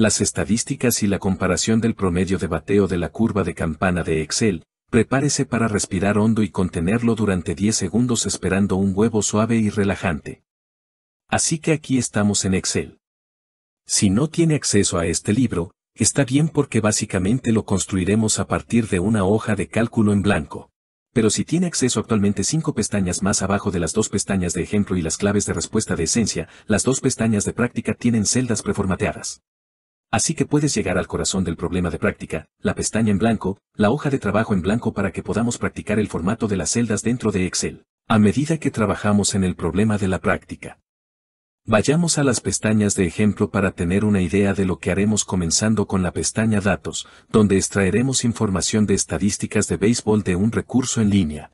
las estadísticas y la comparación del promedio de bateo de la curva de campana de Excel, prepárese para respirar hondo y contenerlo durante 10 segundos esperando un huevo suave y relajante. Así que aquí estamos en Excel. Si no tiene acceso a este libro, está bien porque básicamente lo construiremos a partir de una hoja de cálculo en blanco. Pero si tiene acceso actualmente cinco pestañas más abajo de las dos pestañas de ejemplo y las claves de respuesta de esencia, las dos pestañas de práctica tienen celdas preformateadas. Así que puedes llegar al corazón del problema de práctica, la pestaña en blanco, la hoja de trabajo en blanco para que podamos practicar el formato de las celdas dentro de Excel, a medida que trabajamos en el problema de la práctica. Vayamos a las pestañas de ejemplo para tener una idea de lo que haremos comenzando con la pestaña Datos, donde extraeremos información de estadísticas de béisbol de un recurso en línea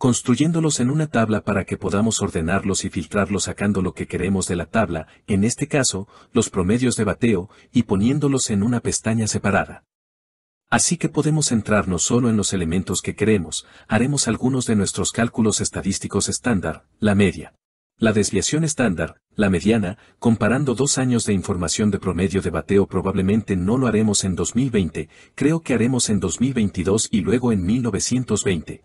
construyéndolos en una tabla para que podamos ordenarlos y filtrarlos sacando lo que queremos de la tabla, en este caso, los promedios de bateo, y poniéndolos en una pestaña separada. Así que podemos centrarnos solo en los elementos que queremos, haremos algunos de nuestros cálculos estadísticos estándar, la media. La desviación estándar, la mediana, comparando dos años de información de promedio de bateo probablemente no lo haremos en 2020, creo que haremos en 2022 y luego en 1920.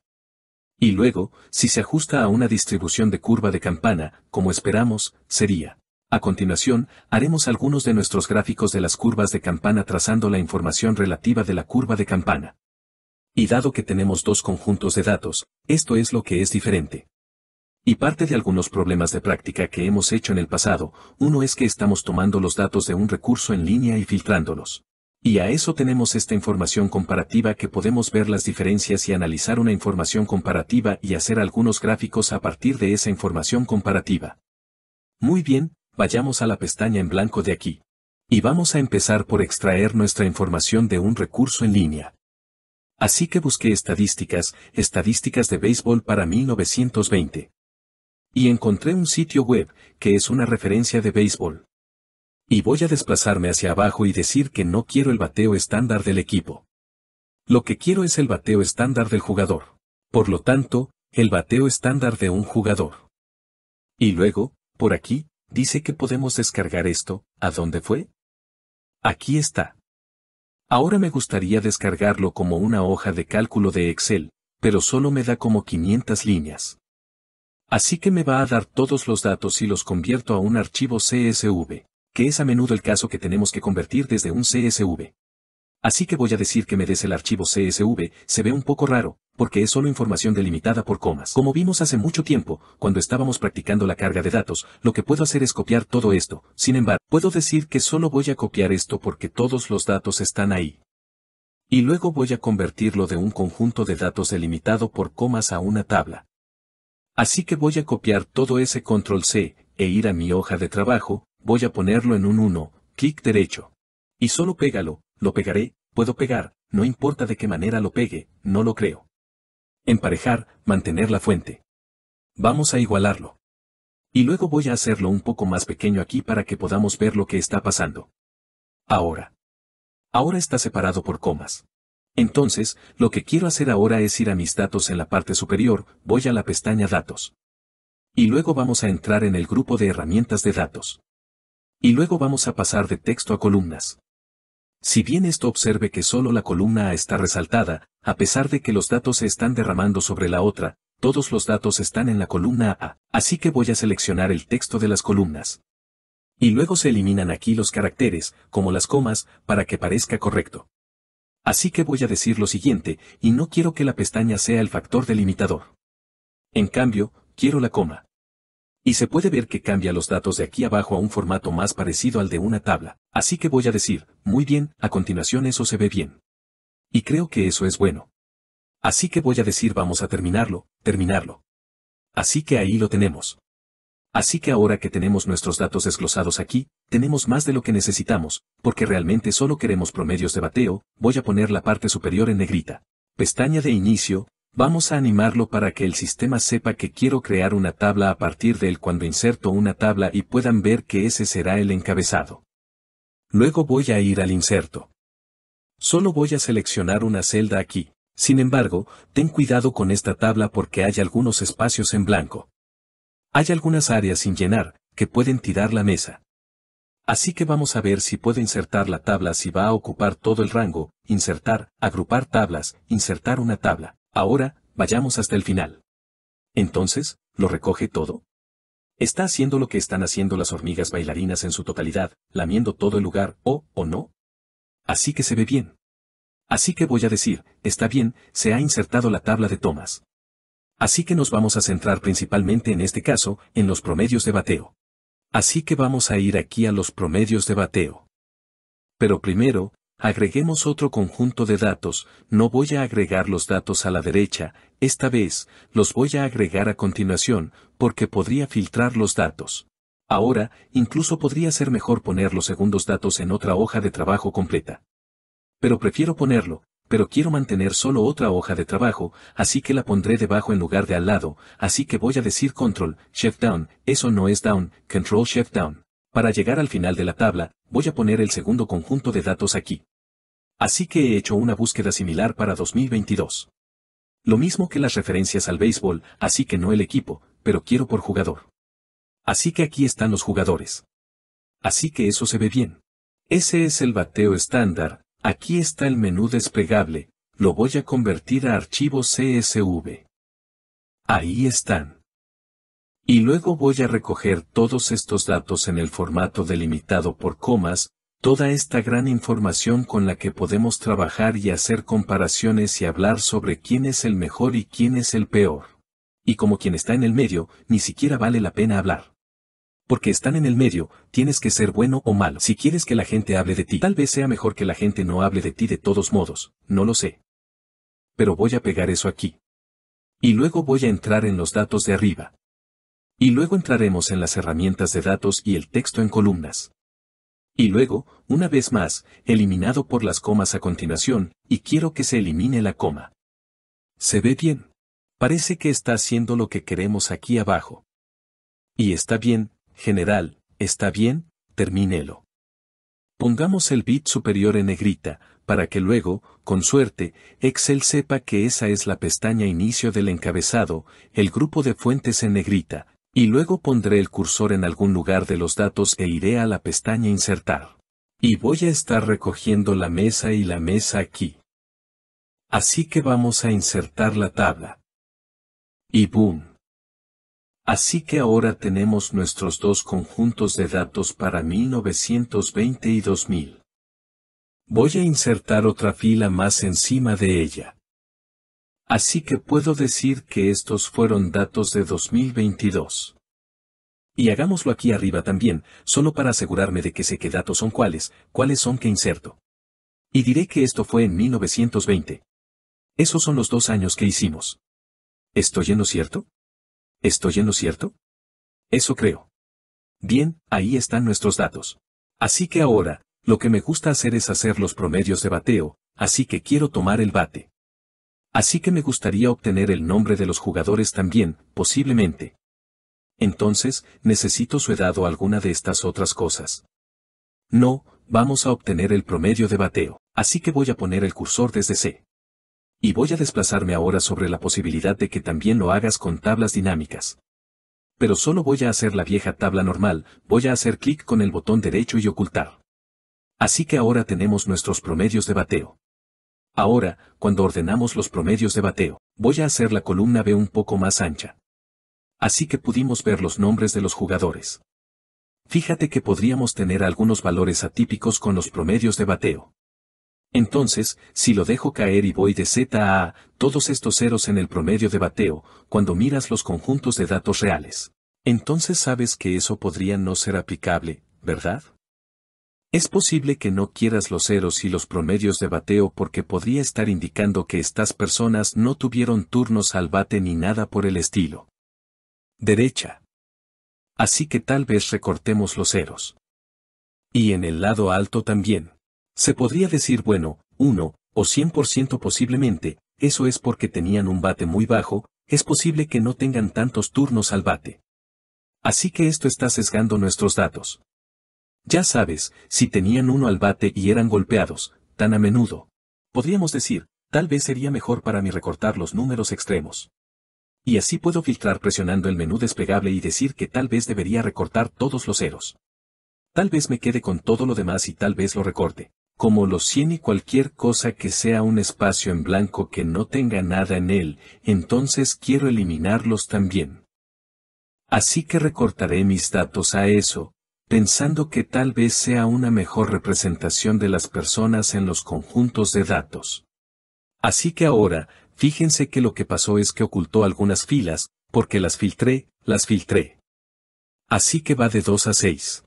Y luego, si se ajusta a una distribución de curva de campana, como esperamos, sería. A continuación, haremos algunos de nuestros gráficos de las curvas de campana trazando la información relativa de la curva de campana. Y dado que tenemos dos conjuntos de datos, esto es lo que es diferente. Y parte de algunos problemas de práctica que hemos hecho en el pasado, uno es que estamos tomando los datos de un recurso en línea y filtrándolos. Y a eso tenemos esta información comparativa que podemos ver las diferencias y analizar una información comparativa y hacer algunos gráficos a partir de esa información comparativa. Muy bien, vayamos a la pestaña en blanco de aquí. Y vamos a empezar por extraer nuestra información de un recurso en línea. Así que busqué estadísticas, estadísticas de béisbol para 1920. Y encontré un sitio web, que es una referencia de béisbol. Y voy a desplazarme hacia abajo y decir que no quiero el bateo estándar del equipo. Lo que quiero es el bateo estándar del jugador. Por lo tanto, el bateo estándar de un jugador. Y luego, por aquí, dice que podemos descargar esto, ¿a dónde fue? Aquí está. Ahora me gustaría descargarlo como una hoja de cálculo de Excel, pero solo me da como 500 líneas. Así que me va a dar todos los datos y los convierto a un archivo CSV que es a menudo el caso que tenemos que convertir desde un CSV. Así que voy a decir que me des el archivo CSV, se ve un poco raro, porque es solo información delimitada por comas. Como vimos hace mucho tiempo, cuando estábamos practicando la carga de datos, lo que puedo hacer es copiar todo esto, sin embargo, puedo decir que solo voy a copiar esto porque todos los datos están ahí. Y luego voy a convertirlo de un conjunto de datos delimitado por comas a una tabla. Así que voy a copiar todo ese control C, e ir a mi hoja de trabajo, voy a ponerlo en un 1, clic derecho. Y solo pégalo, lo pegaré, puedo pegar, no importa de qué manera lo pegue, no lo creo. Emparejar, mantener la fuente. Vamos a igualarlo. Y luego voy a hacerlo un poco más pequeño aquí para que podamos ver lo que está pasando. Ahora. Ahora está separado por comas. Entonces, lo que quiero hacer ahora es ir a mis datos en la parte superior, voy a la pestaña Datos. Y luego vamos a entrar en el grupo de herramientas de datos. Y luego vamos a pasar de texto a columnas. Si bien esto observe que solo la columna A está resaltada, a pesar de que los datos se están derramando sobre la otra, todos los datos están en la columna A, así que voy a seleccionar el texto de las columnas. Y luego se eliminan aquí los caracteres, como las comas, para que parezca correcto. Así que voy a decir lo siguiente, y no quiero que la pestaña sea el factor delimitador. En cambio, quiero la coma. Y se puede ver que cambia los datos de aquí abajo a un formato más parecido al de una tabla, así que voy a decir, muy bien, a continuación eso se ve bien. Y creo que eso es bueno. Así que voy a decir vamos a terminarlo, terminarlo. Así que ahí lo tenemos. Así que ahora que tenemos nuestros datos desglosados aquí, tenemos más de lo que necesitamos, porque realmente solo queremos promedios de bateo, voy a poner la parte superior en negrita. Pestaña de inicio, Vamos a animarlo para que el sistema sepa que quiero crear una tabla a partir de él cuando inserto una tabla y puedan ver que ese será el encabezado. Luego voy a ir al inserto. Solo voy a seleccionar una celda aquí. Sin embargo, ten cuidado con esta tabla porque hay algunos espacios en blanco. Hay algunas áreas sin llenar, que pueden tirar la mesa. Así que vamos a ver si puedo insertar la tabla si va a ocupar todo el rango, insertar, agrupar tablas, insertar una tabla. Ahora, vayamos hasta el final. Entonces, ¿lo recoge todo? ¿Está haciendo lo que están haciendo las hormigas bailarinas en su totalidad, lamiendo todo el lugar, o, o no? Así que se ve bien. Así que voy a decir, está bien, se ha insertado la tabla de tomas. Así que nos vamos a centrar principalmente en este caso, en los promedios de bateo. Así que vamos a ir aquí a los promedios de bateo. Pero primero, Agreguemos otro conjunto de datos, no voy a agregar los datos a la derecha, esta vez, los voy a agregar a continuación, porque podría filtrar los datos. Ahora, incluso podría ser mejor poner los segundos datos en otra hoja de trabajo completa. Pero prefiero ponerlo, pero quiero mantener solo otra hoja de trabajo, así que la pondré debajo en lugar de al lado, así que voy a decir control, shift down, eso no es down, control shift down. Para llegar al final de la tabla, voy a poner el segundo conjunto de datos aquí. Así que he hecho una búsqueda similar para 2022. Lo mismo que las referencias al béisbol, así que no el equipo, pero quiero por jugador. Así que aquí están los jugadores. Así que eso se ve bien. Ese es el bateo estándar, aquí está el menú desplegable, lo voy a convertir a archivo CSV. Ahí están. Y luego voy a recoger todos estos datos en el formato delimitado por comas, toda esta gran información con la que podemos trabajar y hacer comparaciones y hablar sobre quién es el mejor y quién es el peor. Y como quien está en el medio, ni siquiera vale la pena hablar. Porque están en el medio, tienes que ser bueno o malo. Si quieres que la gente hable de ti, tal vez sea mejor que la gente no hable de ti de todos modos, no lo sé. Pero voy a pegar eso aquí. Y luego voy a entrar en los datos de arriba. Y luego entraremos en las herramientas de datos y el texto en columnas. Y luego, una vez más, eliminado por las comas a continuación, y quiero que se elimine la coma. Se ve bien. Parece que está haciendo lo que queremos aquí abajo. Y está bien, general, está bien, termínelo. Pongamos el bit superior en negrita, para que luego, con suerte, Excel sepa que esa es la pestaña inicio del encabezado, el grupo de fuentes en negrita, y luego pondré el cursor en algún lugar de los datos e iré a la pestaña Insertar. Y voy a estar recogiendo la mesa y la mesa aquí. Así que vamos a insertar la tabla. Y boom. Así que ahora tenemos nuestros dos conjuntos de datos para 1920 y 2000. Voy a insertar otra fila más encima de ella. Así que puedo decir que estos fueron datos de 2022. Y hagámoslo aquí arriba también, solo para asegurarme de que sé qué datos son cuáles, cuáles son que inserto. Y diré que esto fue en 1920. Esos son los dos años que hicimos. ¿Estoy en lo cierto? ¿Estoy en lo cierto? Eso creo. Bien, ahí están nuestros datos. Así que ahora, lo que me gusta hacer es hacer los promedios de bateo, así que quiero tomar el bate. Así que me gustaría obtener el nombre de los jugadores también, posiblemente. Entonces, necesito su edad o alguna de estas otras cosas. No, vamos a obtener el promedio de bateo, así que voy a poner el cursor desde C. Y voy a desplazarme ahora sobre la posibilidad de que también lo hagas con tablas dinámicas. Pero solo voy a hacer la vieja tabla normal, voy a hacer clic con el botón derecho y ocultar. Así que ahora tenemos nuestros promedios de bateo. Ahora, cuando ordenamos los promedios de bateo, voy a hacer la columna B un poco más ancha. Así que pudimos ver los nombres de los jugadores. Fíjate que podríamos tener algunos valores atípicos con los promedios de bateo. Entonces, si lo dejo caer y voy de Z a A, todos estos ceros en el promedio de bateo, cuando miras los conjuntos de datos reales. Entonces sabes que eso podría no ser aplicable, ¿verdad? Es posible que no quieras los ceros y los promedios de bateo porque podría estar indicando que estas personas no tuvieron turnos al bate ni nada por el estilo. Derecha. Así que tal vez recortemos los ceros. Y en el lado alto también. Se podría decir, bueno, 1, o 100% posiblemente, eso es porque tenían un bate muy bajo, es posible que no tengan tantos turnos al bate. Así que esto está sesgando nuestros datos. Ya sabes, si tenían uno al bate y eran golpeados, tan a menudo. Podríamos decir, tal vez sería mejor para mí recortar los números extremos. Y así puedo filtrar presionando el menú desplegable y decir que tal vez debería recortar todos los ceros. Tal vez me quede con todo lo demás y tal vez lo recorte. Como los 100 y cualquier cosa que sea un espacio en blanco que no tenga nada en él, entonces quiero eliminarlos también. Así que recortaré mis datos a eso, pensando que tal vez sea una mejor representación de las personas en los conjuntos de datos. Así que ahora, fíjense que lo que pasó es que ocultó algunas filas, porque las filtré, las filtré. Así que va de 2 a 6.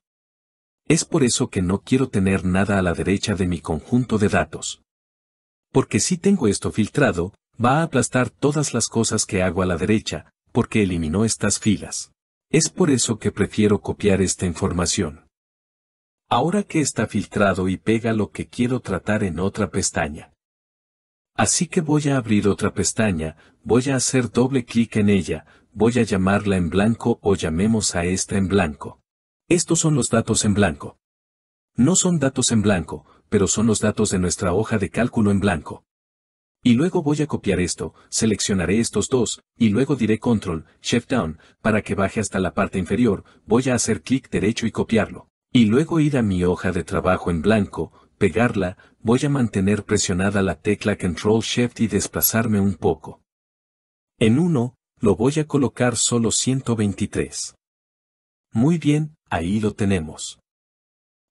Es por eso que no quiero tener nada a la derecha de mi conjunto de datos. Porque si tengo esto filtrado, va a aplastar todas las cosas que hago a la derecha, porque eliminó estas filas. Es por eso que prefiero copiar esta información. Ahora que está filtrado y pega lo que quiero tratar en otra pestaña. Así que voy a abrir otra pestaña, voy a hacer doble clic en ella, voy a llamarla en blanco o llamemos a esta en blanco. Estos son los datos en blanco. No son datos en blanco, pero son los datos de nuestra hoja de cálculo en blanco. Y luego voy a copiar esto, seleccionaré estos dos, y luego diré Control, Shift Down, para que baje hasta la parte inferior, voy a hacer clic derecho y copiarlo. Y luego ir a mi hoja de trabajo en blanco, pegarla, voy a mantener presionada la tecla Control Shift y desplazarme un poco. En 1, lo voy a colocar solo 123. Muy bien, ahí lo tenemos.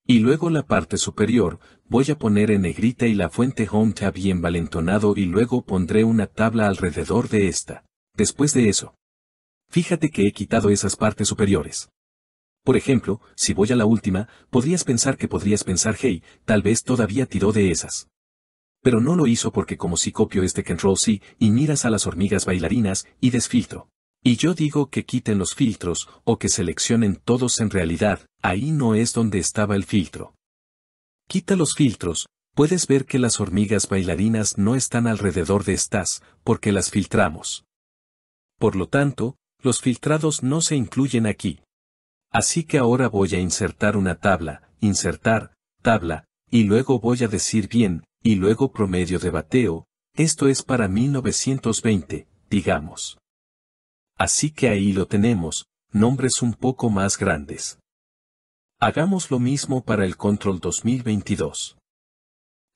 Y luego la parte superior, voy a poner en negrita y la fuente Home tab bien valentonado y luego pondré una tabla alrededor de esta. Después de eso. Fíjate que he quitado esas partes superiores. Por ejemplo, si voy a la última, podrías pensar que podrías pensar hey, tal vez todavía tiró de esas. Pero no lo hizo porque como si copio este control C y miras a las hormigas bailarinas y desfiltro. Y yo digo que quiten los filtros o que seleccionen todos en realidad, ahí no es donde estaba el filtro. Quita los filtros, puedes ver que las hormigas bailarinas no están alrededor de estas, porque las filtramos. Por lo tanto, los filtrados no se incluyen aquí. Así que ahora voy a insertar una tabla, insertar, tabla, y luego voy a decir bien, y luego promedio de bateo, esto es para 1920, digamos. Así que ahí lo tenemos, nombres un poco más grandes. Hagamos lo mismo para el Control 2022.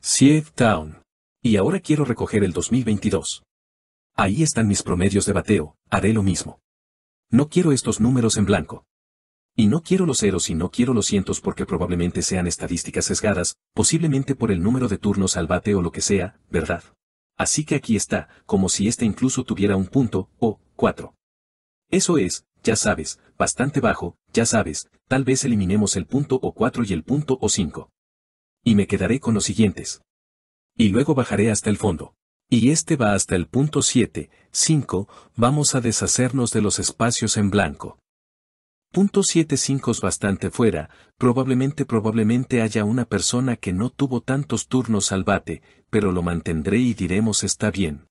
Siev Town. Y ahora quiero recoger el 2022. Ahí están mis promedios de bateo, haré lo mismo. No quiero estos números en blanco. Y no quiero los ceros y no quiero los cientos porque probablemente sean estadísticas sesgadas, posiblemente por el número de turnos al bate o lo que sea, ¿verdad? Así que aquí está, como si este incluso tuviera un punto, o, 4. Eso es, ya sabes, bastante bajo, ya sabes, tal vez eliminemos el punto O4 y el punto O5. Y me quedaré con los siguientes. Y luego bajaré hasta el fondo. Y este va hasta el punto 7, 5, vamos a deshacernos de los espacios en blanco. Punto 5 es bastante fuera, probablemente probablemente haya una persona que no tuvo tantos turnos al bate, pero lo mantendré y diremos está bien.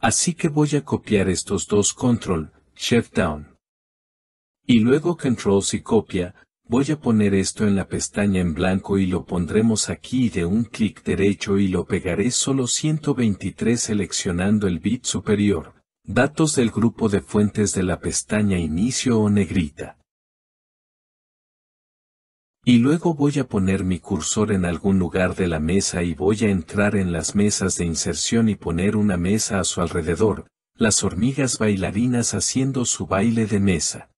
Así que voy a copiar estos dos control, shift down y luego control y copia, voy a poner esto en la pestaña en blanco y lo pondremos aquí de un clic derecho y lo pegaré solo 123 seleccionando el bit superior, datos del grupo de fuentes de la pestaña inicio o negrita. Y luego voy a poner mi cursor en algún lugar de la mesa y voy a entrar en las mesas de inserción y poner una mesa a su alrededor, las hormigas bailarinas haciendo su baile de mesa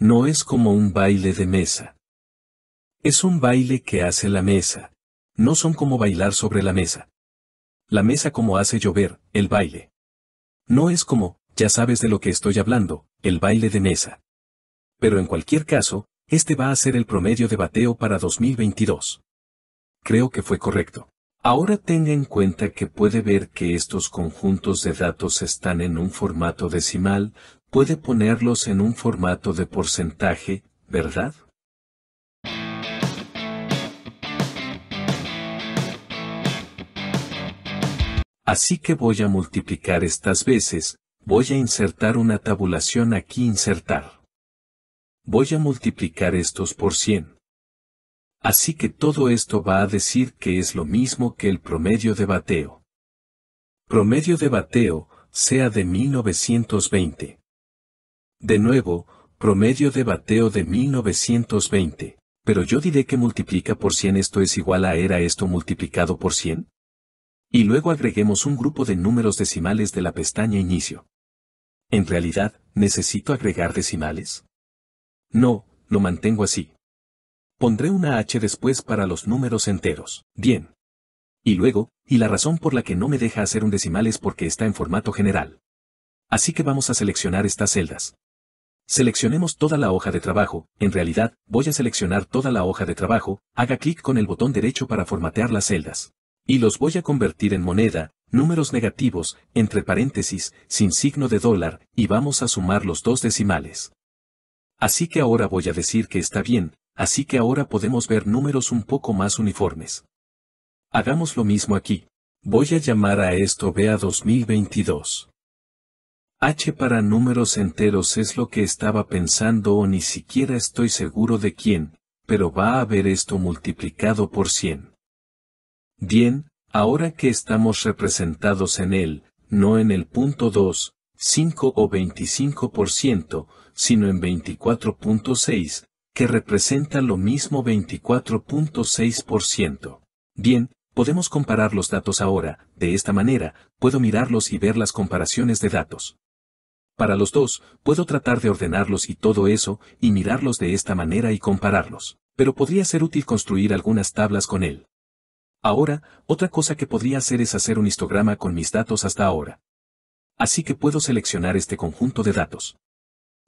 no es como un baile de mesa. Es un baile que hace la mesa. No son como bailar sobre la mesa. La mesa como hace llover, el baile. No es como, ya sabes de lo que estoy hablando, el baile de mesa. Pero en cualquier caso, este va a ser el promedio de bateo para 2022. Creo que fue correcto. Ahora tenga en cuenta que puede ver que estos conjuntos de datos están en un formato decimal, puede ponerlos en un formato de porcentaje, ¿verdad? Así que voy a multiplicar estas veces, voy a insertar una tabulación aquí insertar. Voy a multiplicar estos por 100. Así que todo esto va a decir que es lo mismo que el promedio de bateo. Promedio de bateo, sea de 1920. De nuevo, promedio de bateo de 1920. Pero yo diré que multiplica por 100 esto es igual a era esto multiplicado por 100. Y luego agreguemos un grupo de números decimales de la pestaña inicio. En realidad, ¿necesito agregar decimales? No, lo mantengo así. Pondré una H después para los números enteros. Bien. Y luego, y la razón por la que no me deja hacer un decimal es porque está en formato general. Así que vamos a seleccionar estas celdas, Seleccionemos toda la hoja de trabajo, en realidad, voy a seleccionar toda la hoja de trabajo, haga clic con el botón derecho para formatear las celdas. Y los voy a convertir en moneda, números negativos, entre paréntesis, sin signo de dólar, y vamos a sumar los dos decimales. Así que ahora voy a decir que está bien, así que ahora podemos ver números un poco más uniformes. Hagamos lo mismo aquí. Voy a llamar a esto ba 2022. H para números enteros es lo que estaba pensando o ni siquiera estoy seguro de quién, pero va a haber esto multiplicado por 100. Bien, ahora que estamos representados en él, no en el punto 2, 5 o 25%, sino en 24.6, que representa lo mismo 24.6%. Bien, podemos comparar los datos ahora, de esta manera, puedo mirarlos y ver las comparaciones de datos para los dos, puedo tratar de ordenarlos y todo eso, y mirarlos de esta manera y compararlos. Pero podría ser útil construir algunas tablas con él. Ahora, otra cosa que podría hacer es hacer un histograma con mis datos hasta ahora. Así que puedo seleccionar este conjunto de datos.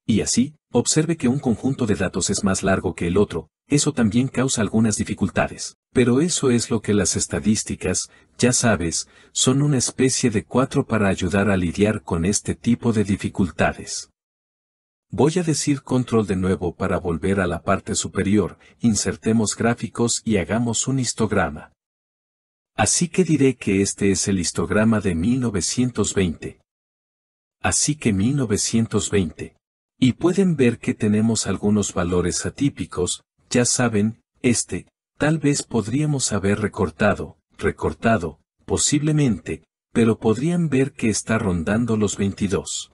Y así, observe que un conjunto de datos es más largo que el otro, eso también causa algunas dificultades. Pero eso es lo que las estadísticas, ya sabes, son una especie de cuatro para ayudar a lidiar con este tipo de dificultades. Voy a decir control de nuevo para volver a la parte superior, insertemos gráficos y hagamos un histograma. Así que diré que este es el histograma de 1920. Así que 1920. Y pueden ver que tenemos algunos valores atípicos, ya saben, este, tal vez podríamos haber recortado, recortado, posiblemente, pero podrían ver que está rondando los 22.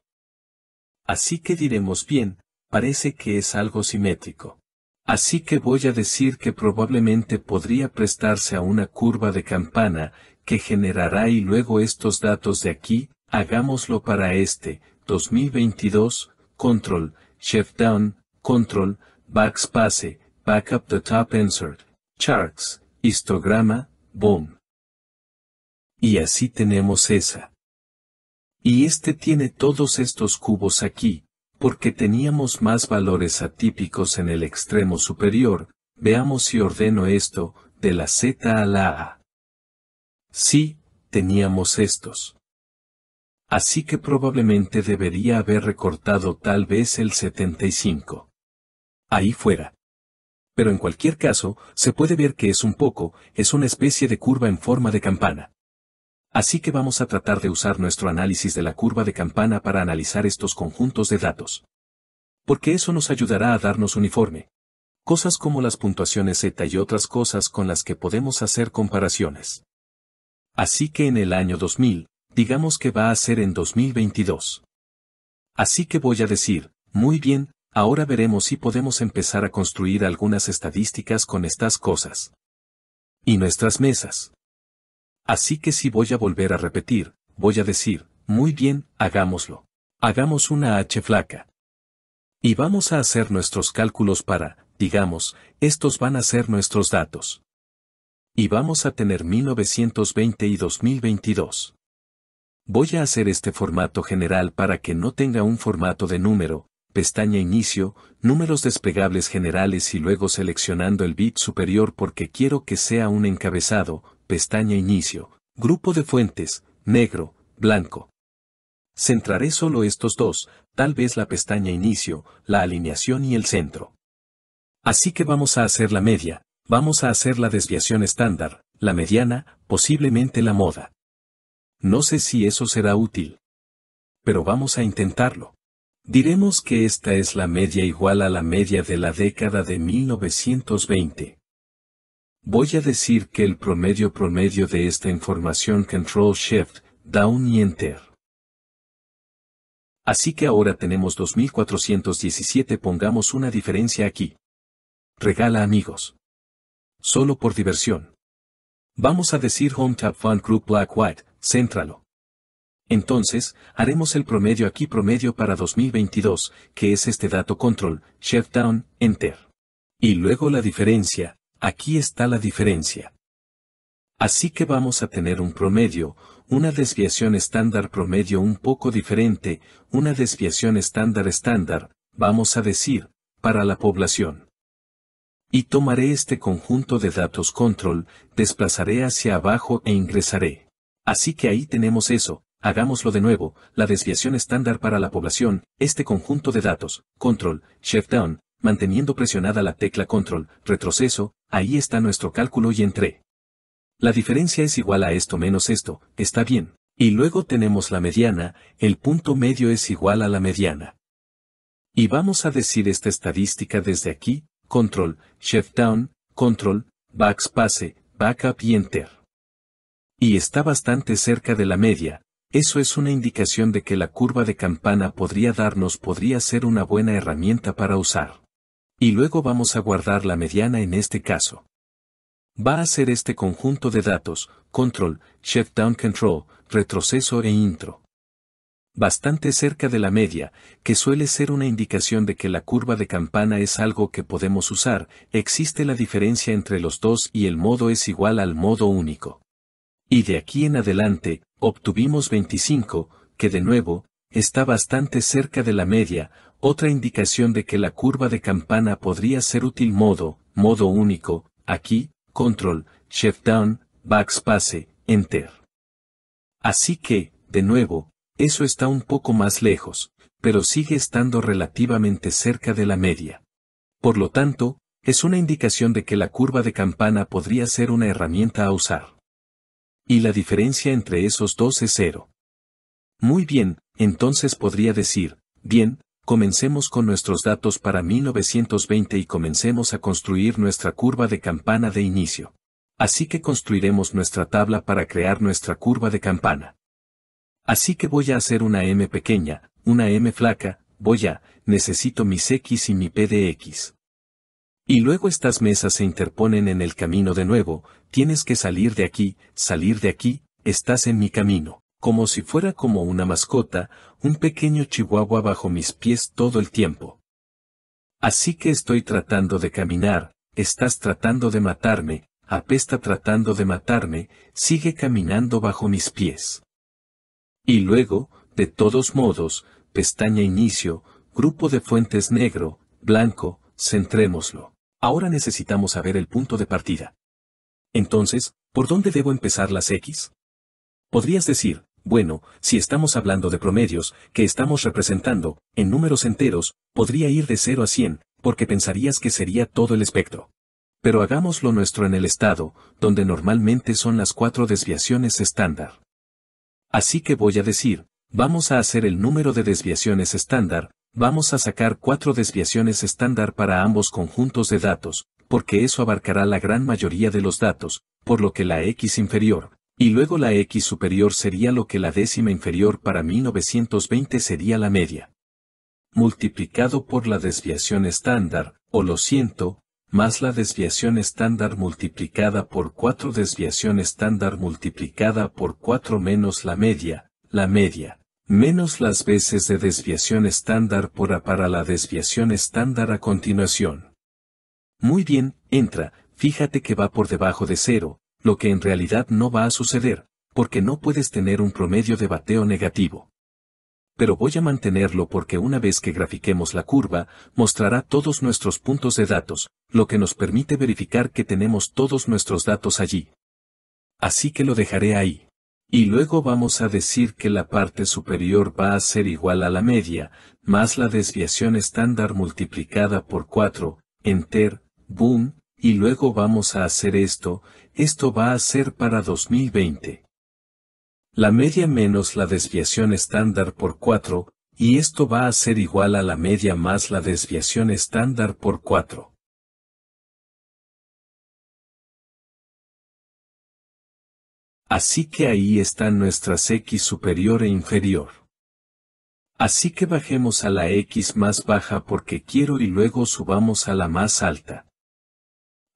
Así que diremos bien, parece que es algo simétrico. Así que voy a decir que probablemente podría prestarse a una curva de campana, que generará y luego estos datos de aquí, hagámoslo para este, 2022, control, shift down, control, backspace, Back up the top insert. Charts. Histograma. Boom. Y así tenemos esa. Y este tiene todos estos cubos aquí, porque teníamos más valores atípicos en el extremo superior, veamos si ordeno esto, de la Z a la A. Sí, teníamos estos. Así que probablemente debería haber recortado tal vez el 75. Ahí fuera pero en cualquier caso, se puede ver que es un poco, es una especie de curva en forma de campana. Así que vamos a tratar de usar nuestro análisis de la curva de campana para analizar estos conjuntos de datos. Porque eso nos ayudará a darnos uniforme. Cosas como las puntuaciones Z y otras cosas con las que podemos hacer comparaciones. Así que en el año 2000, digamos que va a ser en 2022. Así que voy a decir, muy bien, Ahora veremos si podemos empezar a construir algunas estadísticas con estas cosas. Y nuestras mesas. Así que si voy a volver a repetir, voy a decir, muy bien, hagámoslo. Hagamos una H flaca. Y vamos a hacer nuestros cálculos para, digamos, estos van a ser nuestros datos. Y vamos a tener 1920 y 2022. Voy a hacer este formato general para que no tenga un formato de número, pestaña Inicio, números despegables generales y luego seleccionando el bit superior porque quiero que sea un encabezado, pestaña Inicio, grupo de fuentes, negro, blanco. Centraré solo estos dos, tal vez la pestaña Inicio, la alineación y el centro. Así que vamos a hacer la media, vamos a hacer la desviación estándar, la mediana, posiblemente la moda. No sé si eso será útil. Pero vamos a intentarlo. Diremos que esta es la media igual a la media de la década de 1920. Voy a decir que el promedio promedio de esta información Control Shift, Down y Enter. Así que ahora tenemos 2417 pongamos una diferencia aquí. Regala amigos. Solo por diversión. Vamos a decir Home Tab Fun Group Black White, céntralo. Entonces, haremos el promedio aquí promedio para 2022, que es este dato control, down, enter. Y luego la diferencia, aquí está la diferencia. Así que vamos a tener un promedio, una desviación estándar promedio un poco diferente, una desviación estándar estándar, vamos a decir, para la población. Y tomaré este conjunto de datos control, desplazaré hacia abajo e ingresaré. Así que ahí tenemos eso, Hagámoslo de nuevo, la desviación estándar para la población, este conjunto de datos, control, shift-down, manteniendo presionada la tecla control, retroceso, ahí está nuestro cálculo y entré. La diferencia es igual a esto menos esto, está bien. Y luego tenemos la mediana, el punto medio es igual a la mediana. Y vamos a decir esta estadística desde aquí, control, shift down, control, backspace, backup y enter. Y está bastante cerca de la media, eso es una indicación de que la curva de campana podría darnos podría ser una buena herramienta para usar. Y luego vamos a guardar la mediana en este caso. Va a ser este conjunto de datos, control, shutdown control, retroceso e intro. Bastante cerca de la media, que suele ser una indicación de que la curva de campana es algo que podemos usar, existe la diferencia entre los dos y el modo es igual al modo único. Y de aquí en adelante, obtuvimos 25, que de nuevo, está bastante cerca de la media, otra indicación de que la curva de campana podría ser útil modo, modo único, aquí, control, shift down, backspace, enter. Así que, de nuevo, eso está un poco más lejos, pero sigue estando relativamente cerca de la media. Por lo tanto, es una indicación de que la curva de campana podría ser una herramienta a usar. Y la diferencia entre esos dos es cero. Muy bien, entonces podría decir, bien, comencemos con nuestros datos para 1920 y comencemos a construir nuestra curva de campana de inicio. Así que construiremos nuestra tabla para crear nuestra curva de campana. Así que voy a hacer una M pequeña, una M flaca, voy a, necesito mis X y mi P de X. Y luego estas mesas se interponen en el camino de nuevo, tienes que salir de aquí, salir de aquí, estás en mi camino, como si fuera como una mascota, un pequeño chihuahua bajo mis pies todo el tiempo. Así que estoy tratando de caminar, estás tratando de matarme, apesta tratando de matarme, sigue caminando bajo mis pies. Y luego, de todos modos, pestaña inicio, grupo de fuentes negro, blanco, centrémoslo. Ahora necesitamos saber el punto de partida. Entonces, ¿por dónde debo empezar las X? Podrías decir, bueno, si estamos hablando de promedios, que estamos representando, en números enteros, podría ir de 0 a 100, porque pensarías que sería todo el espectro. Pero hagámoslo nuestro en el estado, donde normalmente son las cuatro desviaciones estándar. Así que voy a decir, vamos a hacer el número de desviaciones estándar, Vamos a sacar cuatro desviaciones estándar para ambos conjuntos de datos, porque eso abarcará la gran mayoría de los datos, por lo que la X inferior, y luego la X superior sería lo que la décima inferior para 1920 sería la media. Multiplicado por la desviación estándar, o lo siento, más la desviación estándar multiplicada por 4 desviación estándar multiplicada por 4 menos la media, la media, menos las veces de desviación estándar por A para la desviación estándar a continuación. Muy bien, entra, fíjate que va por debajo de cero, lo que en realidad no va a suceder, porque no puedes tener un promedio de bateo negativo. Pero voy a mantenerlo porque una vez que grafiquemos la curva, mostrará todos nuestros puntos de datos, lo que nos permite verificar que tenemos todos nuestros datos allí. Así que lo dejaré ahí. Y luego vamos a decir que la parte superior va a ser igual a la media, más la desviación estándar multiplicada por 4, enter, boom, y luego vamos a hacer esto, esto va a ser para 2020. La media menos la desviación estándar por 4, y esto va a ser igual a la media más la desviación estándar por 4. Así que ahí están nuestras x superior e inferior. Así que bajemos a la x más baja porque quiero y luego subamos a la más alta.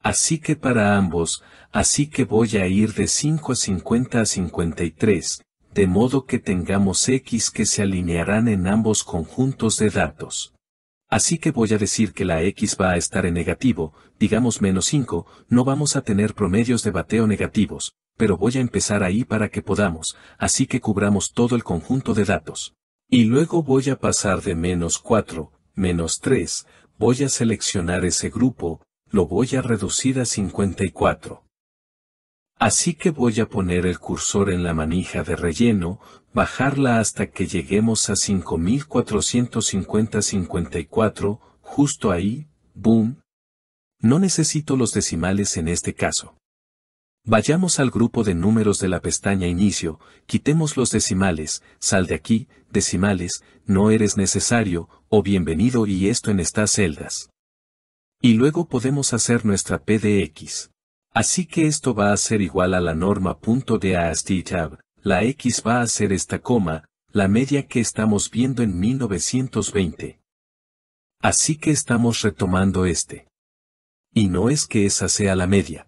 Así que para ambos, así que voy a ir de 5 a 50 a 53, de modo que tengamos x que se alinearán en ambos conjuntos de datos. Así que voy a decir que la x va a estar en negativo, digamos menos 5, no vamos a tener promedios de bateo negativos, pero voy a empezar ahí para que podamos, así que cubramos todo el conjunto de datos. Y luego voy a pasar de menos 4, menos 3, voy a seleccionar ese grupo, lo voy a reducir a 54. Así que voy a poner el cursor en la manija de relleno, bajarla hasta que lleguemos a 5450-54, justo ahí, boom. No necesito los decimales en este caso. Vayamos al grupo de números de la pestaña Inicio, quitemos los decimales, sal de aquí, decimales, no eres necesario, o bienvenido y esto en estas celdas. Y luego podemos hacer nuestra p de x. Así que esto va a ser igual a la norma punto de la X va a ser esta coma, la media que estamos viendo en 1920. Así que estamos retomando este. Y no es que esa sea la media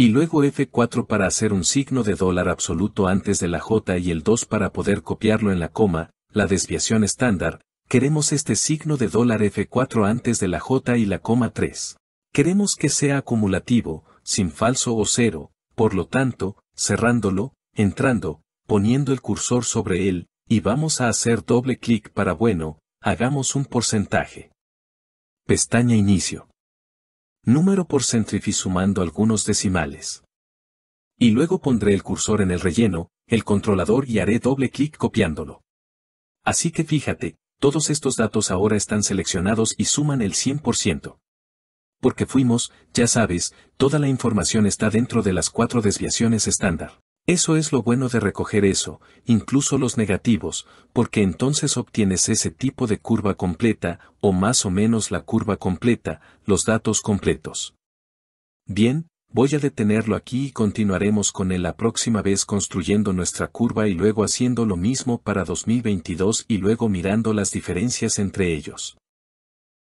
y luego F4 para hacer un signo de dólar absoluto antes de la J y el 2 para poder copiarlo en la coma, la desviación estándar, queremos este signo de dólar F4 antes de la J y la coma 3. Queremos que sea acumulativo, sin falso o cero, por lo tanto, cerrándolo, entrando, poniendo el cursor sobre él, y vamos a hacer doble clic para bueno, hagamos un porcentaje. Pestaña Inicio número por centrifi sumando algunos decimales. Y luego pondré el cursor en el relleno, el controlador y haré doble clic copiándolo. Así que fíjate, todos estos datos ahora están seleccionados y suman el 100%. Porque fuimos, ya sabes, toda la información está dentro de las cuatro desviaciones estándar. Eso es lo bueno de recoger eso, incluso los negativos, porque entonces obtienes ese tipo de curva completa, o más o menos la curva completa, los datos completos. Bien, voy a detenerlo aquí y continuaremos con él la próxima vez construyendo nuestra curva y luego haciendo lo mismo para 2022 y luego mirando las diferencias entre ellos.